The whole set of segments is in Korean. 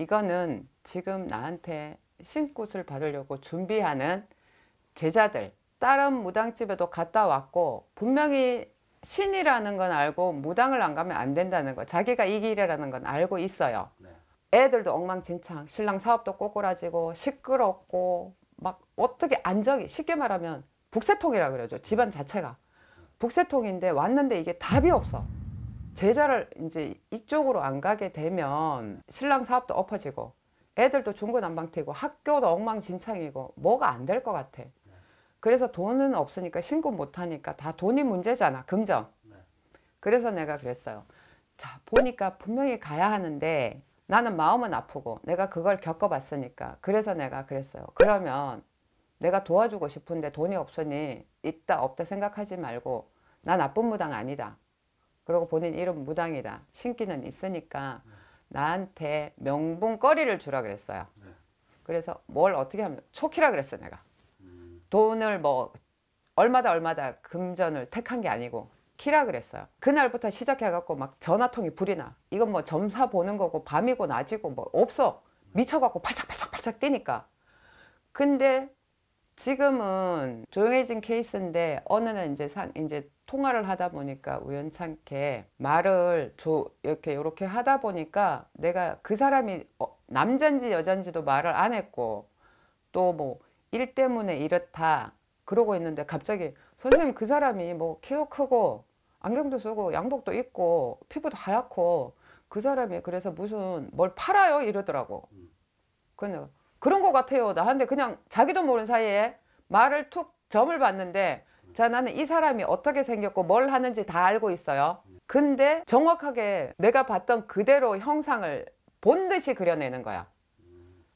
이거는 지금 나한테 신굿을 받으려고 준비하는 제자들 다른 무당집에도 갔다 왔고 분명히 신이라는 건 알고 무당을 안 가면 안 된다는 거 자기가 이 길이라는 건 알고 있어요 네. 애들도 엉망진창 신랑 사업도 꼬꾸라지고 시끄럽고 막 어떻게 안정이 쉽게 말하면 북새통이라 그러죠 집안 자체가 북새통인데 왔는데 이게 답이 없어 제자를 이제 이쪽으로 안 가게 되면 신랑 사업도 엎어지고 애들도 중고난방태고 학교도 엉망진창이고 뭐가 안 될 것 같아. 그래서 돈은 없으니까 신고 못하니까 다 돈이 문제잖아. 금전. 네. 그래서 내가 그랬어요. 자 보니까 분명히 가야 하는데 나는 마음은 아프고 내가 그걸 겪어봤으니까 그래서 내가 그랬어요. 그러면 내가 도와주고 싶은데 돈이 없으니 있다 없다 생각하지 말고 나 나쁜 무당 아니다. 그리고 본인 이름 무당이다. 신기는 있으니까 나한테 명분거리를 주라 그랬어요. 네. 그래서 뭘 어떻게 하면 초키라 그랬어 내가. 음. 돈을 뭐 얼마다 얼마다 금전을 택한 게 아니고 키라 그랬어요. 그날부터 시작해갖고 막 전화통이 불이 나. 이건 뭐 점사 보는 거고 밤이고 낮이고 뭐 없어. 미쳐갖고 팔짝팔짝팔짝 뛰니까. 근데 지금은 조용해진 케이스인데 어느 날 이제 상, 이제 통화를 하다 보니까 우연찮게 말을 조, 이렇게 이렇게 하다 보니까 내가 그 사람이 어, 남잔지 여잔지도 말을 안 했고 또 뭐 일 때문에 이렇다 그러고 있는데 갑자기 선생님 그 사람이 뭐 키도 크고 안경도 쓰고 양복도 입고 피부도 하얗고 그 사람이 그래서 무슨 뭘 팔아요 이러더라고. 음. 그냥 그러니까 그런 것 같아요. 나한테 그냥 자기도 모르는 사이에 말을 툭 점을 봤는데 자 나는 이 사람이 어떻게 생겼고 뭘 하는지 다 알고 있어요. 근데 정확하게 내가 봤던 그대로 형상을 본 듯이 그려내는 거야.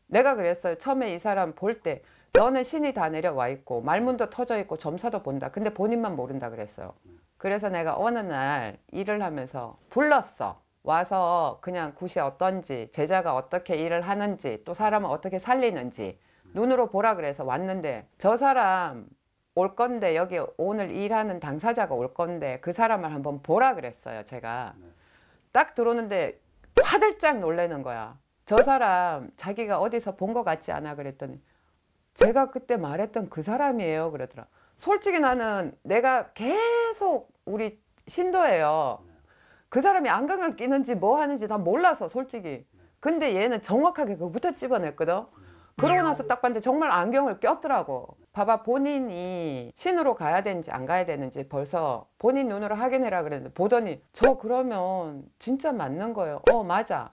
내가 그랬어요. 처음에 이 사람 볼 때 너는 신이 다 내려와 있고 말문도 터져 있고 점사도 본다. 근데 본인만 모른다 그랬어요. 그래서 내가 어느 날 일을 하면서 불렀어. 와서 그냥 굿이 어떤지 제자가 어떻게 일을 하는지 또 사람을 어떻게 살리는지 눈으로 보라 그래서 왔는데 저 사람 올 건데 여기 오늘 일하는 당사자가 올 건데 그 사람을 한번 보라 그랬어요 제가 네. 딱 들어오는데 화들짝 놀래는 거야 저 사람 자기가 어디서 본 것 같지 않아 그랬더니 제가 그때 말했던 그 사람이에요 그러더라 솔직히 나는 내가 계속 우리 신도예요 네. 그 사람이 안경을 끼는지 뭐 하는지 다 몰라서 솔직히 근데 얘는 정확하게 그거부터 집어냈거든 그러고 나서 딱 봤는데 정말 안경을 꼈더라고 봐봐 본인이 신으로 가야 되는지 안 가야 되는지 벌써 본인 눈으로 확인해라 그랬는데 보더니 저 그러면 진짜 맞는 거예요 어 맞아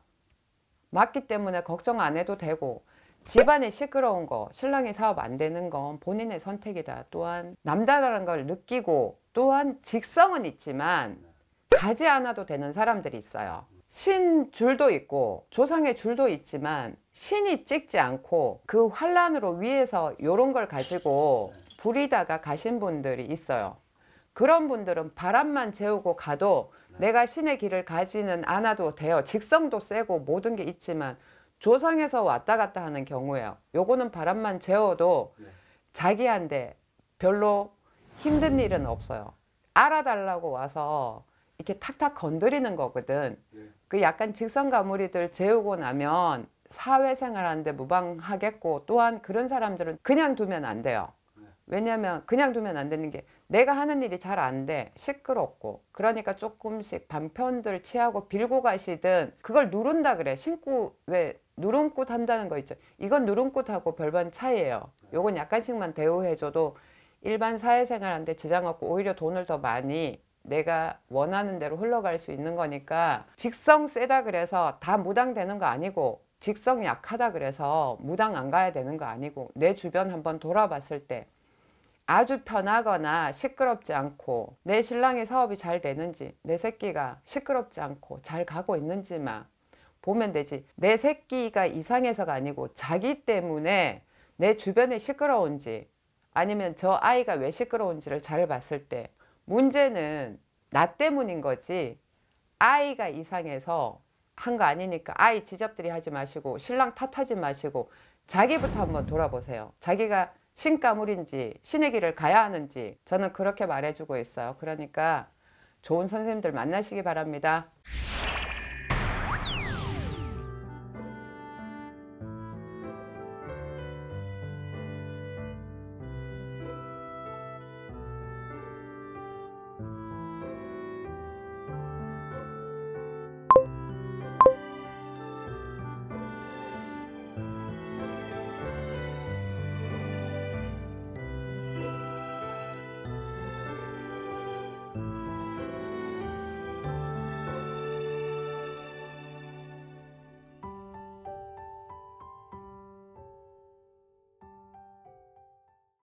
맞기 때문에 걱정 안 해도 되고 집안이 시끄러운 거 신랑이 사업 안 되는 건 본인의 선택이다 또한 남다른 걸 느끼고 또한 직성은 있지만 가지 않아도 되는 사람들이 있어요 신 줄도 있고 조상의 줄도 있지만 신이 찍지 않고 그 환란으로 위에서 이런 걸 가지고 부리다가 가신 분들이 있어요 그런 분들은 바람만 재우고 가도 내가 신의 길을 가지는 않아도 돼요 직성도 세고 모든 게 있지만 조상에서 왔다 갔다 하는 경우예요 요거는 바람만 재워도 네. 자기한테 별로 힘든 일은 없어요 알아달라고 와서 이렇게 탁탁 건드리는 거거든. 네. 그 약간 직선 가무리들 재우고 나면 사회생활 하는데 무방하겠고 또한 그런 사람들은 그냥 두면 안 돼요. 네. 왜냐하면 그냥 두면 안 되는 게 내가 하는 일이 잘 안 돼. 시끄럽고. 그러니까 조금씩 반편들 취하고 빌고 가시든 그걸 누른다 그래. 신고 왜 누름꽃 한다는 거 있죠. 이건 누름꽃하고 별반 차이예요. 네. 요건 약간씩만 대우해줘도 일반 사회생활하는데 지장 없고 오히려 돈을 더 많이 내가 원하는 대로 흘러갈 수 있는 거니까 직성 세다 그래서 다 무당되는 거 아니고 직성 약하다 그래서 무당 안 가야 되는 거 아니고 내 주변 한번 돌아봤을 때 아주 편하거나 시끄럽지 않고 내 신랑의 사업이 잘 되는지 내 새끼가 시끄럽지 않고 잘 가고 있는지만 보면 되지 내 새끼가 이상해서가 아니고 자기 때문에 내주변에 시끄러운지 아니면 저 아이가 왜 시끄러운지를 잘 봤을 때 문제는 나 때문인 거지 아이가 이상해서 한 거 아니니까 아이 지잡들이 하지 마시고 신랑 탓하지 마시고 자기부터 한번 돌아보세요. 자기가 신가물인지 신의 길을 가야 하는지 저는 그렇게 말해주고 있어요. 그러니까 좋은 선생님들 만나시기 바랍니다.